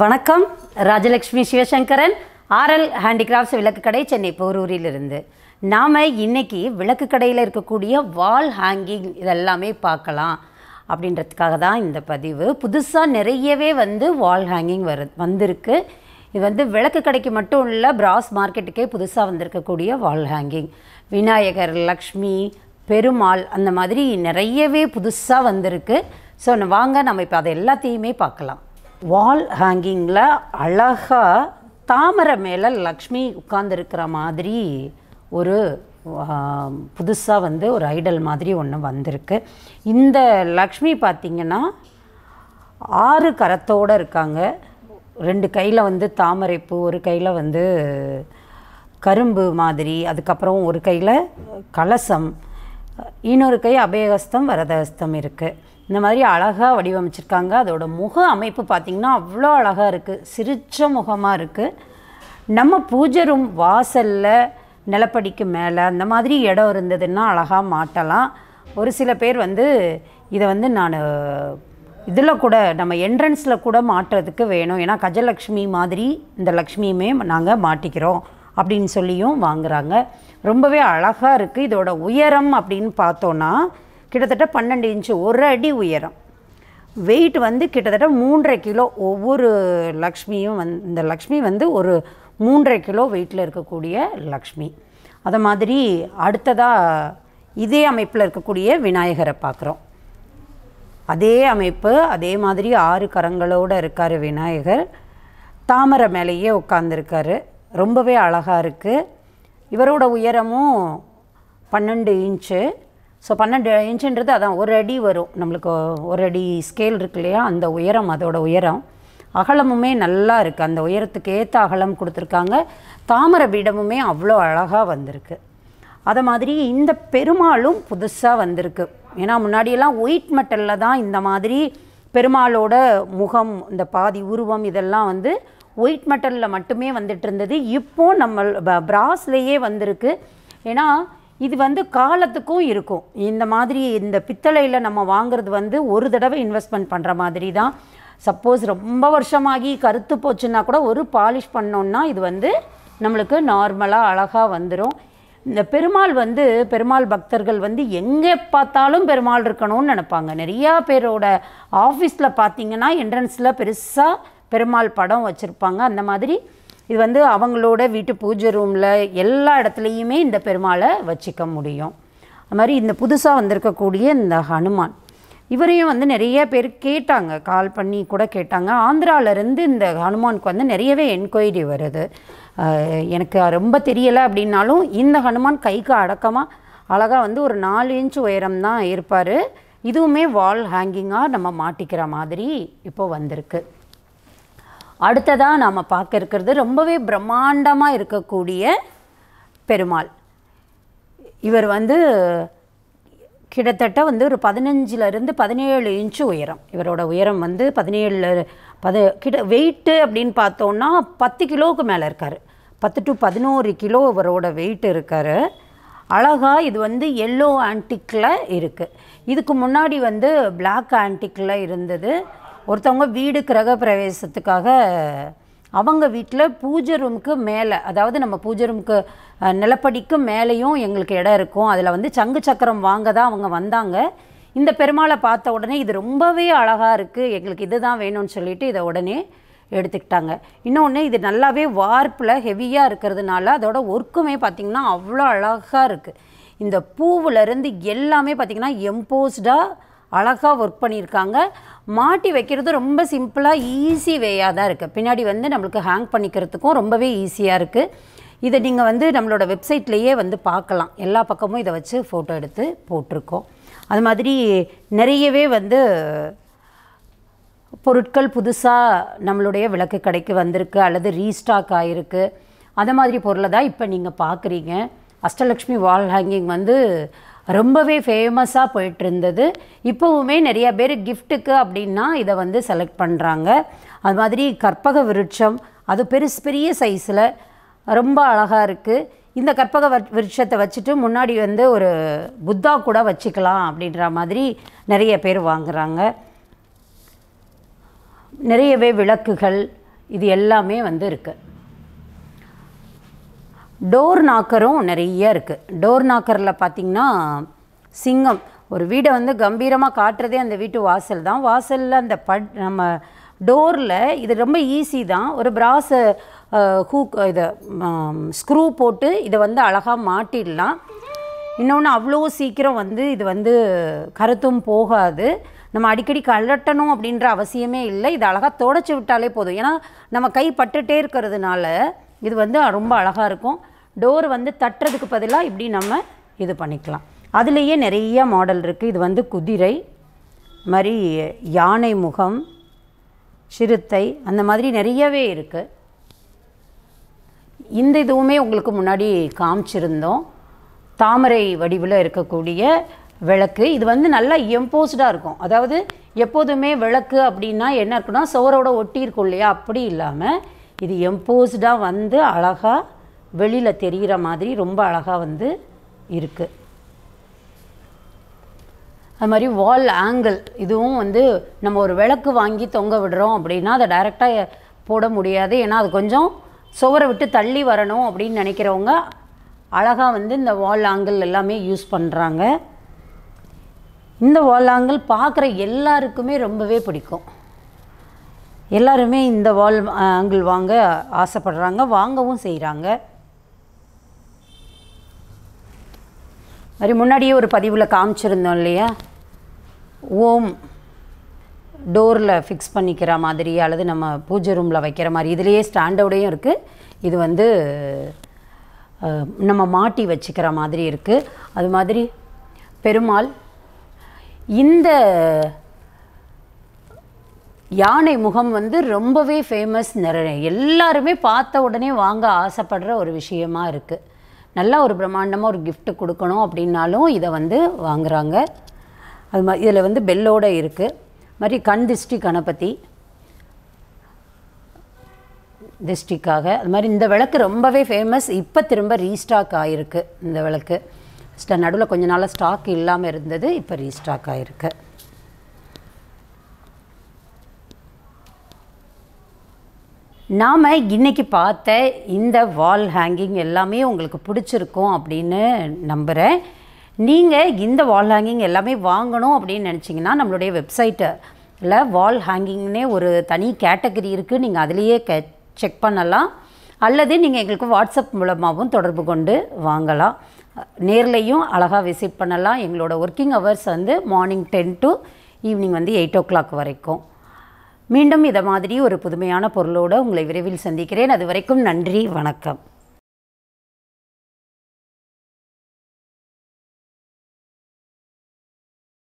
வணக்கம் Rajalakshmi Sivasankaran RL handicrafts விளக்கு கடை சென்னை போரூரிலிருந்து நாம் இன்றைக்கி விளக்கு கடையில் இருக்கக்கூடிய வால் ஹேங்கிங் இதெல்லாமே பார்க்கலாம் அப்படின்றதுக்காக தான் இந்த பதிவு புதுசாக நிறையவே வந்து வால் ஹேங்கிங் வரு வந்திருக்கு இது வந்து விளக்கு கடைக்கு மட்டும் இல்லை பிராஸ் மார்க்கெட்டுக்கே புதுசாக வந்திருக்கக்கூடிய வால் ஹேங்கிங் விநாயகர் லக்ஷ்மி பெருமாள் அந்த மாதிரி நிறையவே புதுசாக வந்திருக்கு ஸோ வாங்க நம்ம இப்போ அதை எல்லாத்தையுமே பார்க்கலாம் வால் ஹேங்கிங்கில் அழகாக தாமரை மேலே லக்ஷ்மி உட்கார்ந்துருக்கிற மாதிரி ஒரு புதுசாக வந்து ஒரு ஐடல் மாதிரி ஒன்று வந்திருக்கு இந்த லக்ஷ்மி பார்த்திங்கன்னா ஆறு கரத்தோடு இருக்காங்க ரெண்டு கையில் வந்து தாமரைப்பு ஒரு கையில் வந்து கரும்பு மாதிரி அதுக்கப்புறம் ஒரு கையில் கலசம் இன்னொரு கை அபயகஸ்தம் வரதஹஸ்தம் இருக்குது இந்த மாதிரி அழகாக வடிவமைச்சிருக்காங்க அதோடய முக அமைப்பு பார்த்திங்கன்னா அவ்வளோ அழகாக இருக்குது சிரிச்ச முகமாக இருக்குது நம்ம பூஜை ரூம் வாசலில் நிலப்படிக்கு மேலே அந்த மாதிரி இடம் இருந்ததுன்னா அழகாக மாட்டலாம் ஒரு சில பேர் வந்து இதை வந்து நான் இதில் கூட நம்ம என்ட்ரன்ஸில் கூட மாட்டுறதுக்கு வேணும் ஏன்னா கஜலக்ஷ்மி மாதிரி இந்த லக்ஷ்மியுமே நாங்கள் மாட்டிக்கிறோம் அப்படின்னு சொல்லியும் வாங்குகிறாங்க ரொம்பவே அழகாக இருக்குது இதோட உயரம் அப்படின்னு பார்த்தோன்னா கிட்டத்தட்ட பன்னெண்டு இன்ச்சு ஒரு அடி உயரம் வெயிட் வந்து கிட்டத்தட்ட மூன்றரை கிலோ ஒவ்வொரு லக்ஷ்மியும் வந் இந்த லக்ஷ்மி வந்து ஒரு மூன்றரை கிலோ வெயிட்டில் இருக்கக்கூடிய லக்ஷ்மி அதை மாதிரி அடுத்ததாக இதே அமைப்பில் இருக்கக்கூடிய விநாயகரை பார்க்குறோம் அதே அமைப்பு அதே மாதிரி ஆறு கரங்களோடு இருக்கார் விநாயகர் தாமரை மேலேயே உட்காந்துருக்காரு ரொம்பவே அழகாக இருக்குது இவரோட உயரமும் பன்னெண்டு இன்ச்சு ஸோ பன்னெண்டு இன்ச்சுன்றது அதான் ஒரு அடி வரும் நம்மளுக்கு ஒரு அடி ஸ்கேல் இருக்கு இல்லையா அந்த உயரம் அதோட உயரம் அகலமுமே நல்லா இருக்குது அந்த உயரத்துக்கு ஏற்ற அகலம் கொடுத்துருக்காங்க தாமரை பீடமுமே அவ்வளோ அழகாக வந்திருக்கு அதை மாதிரி இந்த பெருமாளும் புதுசாக வந்திருக்கு ஏன்னா முன்னாடியெல்லாம் ஒயிட் மெட்டலில் தான் இந்த மாதிரி பெருமாளோட முகம் இந்த பாதி உருவம் இதெல்லாம் வந்து ஒயிட் மெட்டலில் மட்டுமே வந்துட்டு இருந்தது இப்போது நம்ம ப்ராஸ்லேயே வந்திருக்கு ஏன்னா இது வந்து காலத்துக்கும் இருக்கும் இந்த மாதிரி இந்த பித்தளையில் நம்ம வாங்குறது வந்து ஒரு தடவை இன்வெஸ்ட்மெண்ட் பண்ணுற மாதிரி தான் சப்போஸ் ரொம்ப வருஷமாகி கருத்து போச்சுன்னா கூட ஒரு பாலிஷ் பண்ணோன்னா இது வந்து நம்மளுக்கு நார்மலாக அழகாக வந்துடும் இந்த பெருமாள் வந்து பெருமாள் பக்தர்கள் வந்து எங்கே பார்த்தாலும் பெருமாள் இருக்கணும்னு நினப்பாங்க நிறையா பேரோட ஆஃபீஸில் பார்த்தீங்கன்னா என்ட்ரன்ஸில் பெருசாக பெருமாள் படம் வச்சுருப்பாங்க அந்த மாதிரி இது வந்து அவங்களோட வீட்டு பூஜை ரூமில் எல்லா இடத்துலையுமே இந்த பெருமாளை வச்சுக்க முடியும் அது மாதிரி இந்த புதுசாக வந்திருக்கக்கூடிய இந்த ஹனுமான் இவரையும் வந்து நிறைய பேர் கேட்டாங்க கால் பண்ணி கூட கேட்டாங்க ஆந்திராவிலேருந்து இந்த ஹனுமானுக்கு வந்து நிறையவே என்கொயரி வருது எனக்கு ரொம்ப தெரியலை அப்படின்னாலும் இந்த ஹனுமான் கைக்கு அடக்கமாக அழகாக வந்து ஒரு நாலு இன்ச் உயரம் தான் இருப்பார் இதுவுமே வால் ஹேங்கிங்காக நம்ம மாட்டிக்கிற மாதிரி இப்போ வந்திருக்கு அடுத்ததாக நாம் பார்க்க இருக்கிறது ரொம்பவே பிரம்மாண்டமாக இருக்கக்கூடிய பெருமாள் இவர் வந்து கிட்டத்தட்ட வந்து ஒரு பதினஞ்சிலருந்து பதினேழு இன்ச்சு உயரம் இவரோட உயரம் வந்து பதினேழு பத கிட்ட வெயிட்டு அப்படின்னு பார்த்தோன்னா பத்து கிலோவுக்கு மேலே இருக்கார் பத்து டு பதினோரு கிலோ இவரோட வெயிட் இருக்கார் அழகாக இது வந்து எல்லோ ஆன்டிக்கில் இருக்குது இதுக்கு முன்னாடி வந்து பிளாக் ஆன்டிக்கில் இருந்தது ஒருத்தவங்க வீடு கிரக பிரவேசத்துக்காக அவங்க வீட்டில் பூஜை ரூமுக்கு மேலே அதாவது நம்ம பூஜை ரூமுக்கு நிலப்படிக்கு மேலேயும் எங்களுக்கு இடம் இருக்கும் அதில் வந்து சங்கு சக்கரம் வாங்க தான் அவங்க வந்தாங்க இந்த பெருமாளை பார்த்த உடனே இது ரொம்பவே அழகாக இருக்குது எங்களுக்கு இது தான் வேணும்னு சொல்லிட்டு இதை உடனே எடுத்துக்கிட்டாங்க இன்னொன்று இது நல்லாவே வார்ப்பில் ஹெவியாக இருக்கிறதுனால அதோட ஒர்க்குமே பார்த்திங்கன்னா அவ்வளோ அழகாக இருக்குது இந்த பூவிலேருந்து எல்லாமே பார்த்திங்கன்னா எம்போஸ்டாக அழகாக ஒர்க் பண்ணியிருக்காங்க மாட்டி வைக்கிறது ரொம்ப சிம்பிளாக ஈஸி வேயாக தான் இருக்குது பின்னாடி வந்து நம்மளுக்கு ஹேங் பண்ணிக்கிறதுக்கும் ரொம்பவே ஈஸியாக இருக்குது இதை நீங்கள் வந்து நம்மளோட வெப்சைட்லேயே வந்து பார்க்கலாம் எல்லா பக்கமும் இதை வச்சு ஃபோட்டோ எடுத்து போட்டிருக்கோம் அது மாதிரி நிறையவே வந்து பொருட்கள் புதுசாக நம்மளுடைய விளக்கு கடைக்கு வந்திருக்கு அல்லது ரீஸ்டாக் ஆகிருக்கு அந்த மாதிரி பொருளை தான் இப்போ நீங்கள் பார்க்குறீங்க அஷ்டலக்ஷ்மி வால் ஹேங்கிங் வந்து ரொம்பவே ஃபேமஸாக போயிட்டுருந்தது இப்போவுமே நிறைய பேர் கிஃப்ட்டுக்கு அப்படின்னா இதை வந்து செலக்ட் பண்ணுறாங்க அது மாதிரி கற்பக விருட்சம் அது பெருசு பெரிய சைஸில் ரொம்ப அழகாக இருக்குது இந்த கற்பக விருட்சத்தை வச்சுட்டு முன்னாடி வந்து ஒரு புத்தா கூட வச்சுக்கலாம் அப்படின்ற மாதிரி நிறைய பேர் வாங்குகிறாங்க நிறையவே விளக்குகள் இது எல்லாமே வந்து இருக்குது டோர் நாக்கரும் நிறைய இருக்குது டோர் நாக்கரில் பார்த்திங்கன்னா சிங்கம் ஒரு வீடை வந்து கம்பீரமாக காட்டுறதே அந்த வீட்டு வாசல் தான் வாசலில் அந்த பட் நம்ம டோரில் இது ரொம்ப ஈஸி தான் ஒரு பிராஸை ஹூக் இதை ஸ்க்ரூ போட்டு இதை வந்து அழகாக மாட்டிடலாம் இன்னொன்று அவ்வளோ சீக்கிரம் வந்து இது வந்து கருத்தும் போகாது நம்ம அடிக்கடி கழட்டணும் அப்படின்ற அவசியமே இல்லை இது அழகாக தொடச்சி விட்டாலே போதும் ஏன்னா நம்ம கை பட்டுகிட்டே இருக்கிறதுனால இது வந்து ரொம்ப அழகாக இருக்கும் டோர் வந்து தட்டுறதுக்கு பதிலாக இப்படி நம்ம இது பண்ணிக்கலாம் அதுலேயே நிறைய மாடல் இருக்குது இது வந்து குதிரை மாதிரி யானை முகம் சிறுத்தை அந்த மாதிரி நிறையவே இருக்குது இந்த இதுவுமே உங்களுக்கு முன்னாடி காமிச்சிருந்தோம் தாமரை வடிவில் இருக்கக்கூடிய விளக்கு இது வந்து நல்லா எம்போஸ்டாக இருக்கும் அதாவது எப்போதுமே விளக்கு அப்படின்னா என்ன இருக்குன்னா சுவரோட ஒட்டி இருக்கும் இல்லையா அப்படி இல்லாமல் இது எம்போஸ்டாக வந்து அழகாக வெளியில் தெரிகிற மாதிரி ரொம்ப அழகாக வந்து இருக்குது அது மாதிரி வால் ஆங்கிள் இதுவும் வந்து நம்ம ஒரு விளக்கு வாங்கி தொங்க விடுறோம் அப்படின்னா அதை டைரெக்டாக போட முடியாது ஏன்னா அது கொஞ்சம் சுவரை விட்டு தள்ளி வரணும் அப்படின்னு நினைக்கிறவங்க அழகாக வந்து இந்த வால் ஆங்கிள் எல்லாமே யூஸ் பண்ணுறாங்க இந்த வால் ஆங்கிள் பார்க்குற எல்லாருக்குமே ரொம்பவே பிடிக்கும் எல்லாருமே இந்த வால் ஆங்கிள் வாங்க ஆசைப்படுறாங்க வாங்கவும் செய்கிறாங்க மாதிரி முன்னாடியே ஒரு பதிவில் காமிச்சிருந்தோம் இல்லையா ஓம் டோரில் ஃபிக்ஸ் பண்ணிக்கிற மாதிரி அல்லது நம்ம பூஜை ரூமில் வைக்கிற மாதிரி இதுலேயே ஸ்டாண்டோடையும் இருக்குது இது வந்து நம்ம மாட்டி வச்சுக்கிற மாதிரி இருக்குது அது மாதிரி பெருமாள் இந்த யானை முகம் வந்து ரொம்பவே ஃபேமஸ் நிறைய எல்லாருமே பார்த்த உடனே வாங்க ஆசைப்படுற ஒரு விஷயமாக இருக்குது நல்லா ஒரு பிரம்மாண்டமாக ஒரு கிஃப்ட்டு கொடுக்கணும் அப்படின்னாலும் இதை வந்து வாங்குகிறாங்க அது மா இதில் வந்து பெல்லோடு இருக்குது மாதிரி கண் திஷ்டி கணபதி டிஸ்ட்ரிக்காக அது மாதிரி இந்த விளக்கு ரொம்பவே ஃபேமஸ் இப்போ திரும்ப ரீஸ்டாக் ஆகிருக்கு இந்த விளக்கு நடுவில் கொஞ்ச நாளாக ஸ்டாக் இல்லாமல் இருந்தது இப்போ ரீஸ்டாக் ஆகிருக்கு நாம் இன்றைக்கி பார்த்த இந்த வால் ஹேங்கிங் எல்லாமே உங்களுக்கு பிடிச்சிருக்கும் அப்படின்னு நம்புகிறேன் நீங்கள் இந்த வால் ஹேங்கிங் எல்லாமே வாங்கணும் அப்படின்னு நினச்சிங்கன்னா நம்மளுடைய வெப்சைட்டில் வால் ஹேங்கிங்னே ஒரு தனி கேட்டகரி இருக்குது நீங்கள் அதிலேயே கே செக் பண்ணலாம் அல்லது நீங்கள் எங்களுக்கு வாட்ஸ்அப் மூலமாகவும் தொடர்பு கொண்டு வாங்கலாம் நேர்லேயும் அழகாக விசிட் பண்ணலாம் எங்களோட ஒர்க்கிங் ஹவர்ஸ் வந்து மார்னிங் டென் டு ஈவினிங் வந்து எயிட் ஓ கிளாக் வரைக்கும் மீண்டும் இதை மாதிரி ஒரு புதுமையான பொருளோடு உங்களை விரைவில் சந்திக்கிறேன் அது வரைக்கும் நன்றி வணக்கம்